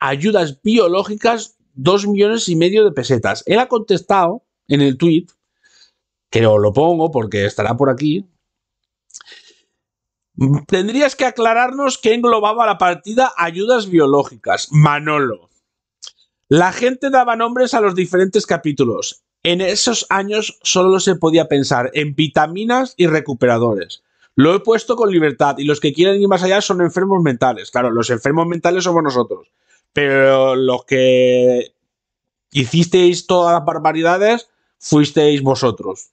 ayudas biológicas dos millones y medio de pesetas. Él ha contestado en el tuit que lo pongo porque estará por aquí. Tendrías que aclararnos qué englobaba la partida ayudas biológicas. Manolo. La gente daba nombres a los diferentes capítulos. En esos años solo se podía pensar en vitaminas y recuperadores. Lo he puesto con libertad y los que quieren ir más allá son enfermos mentales. Claro, los enfermos mentales somos nosotros. Pero los que hicisteis todas las barbaridades fuisteis vosotros.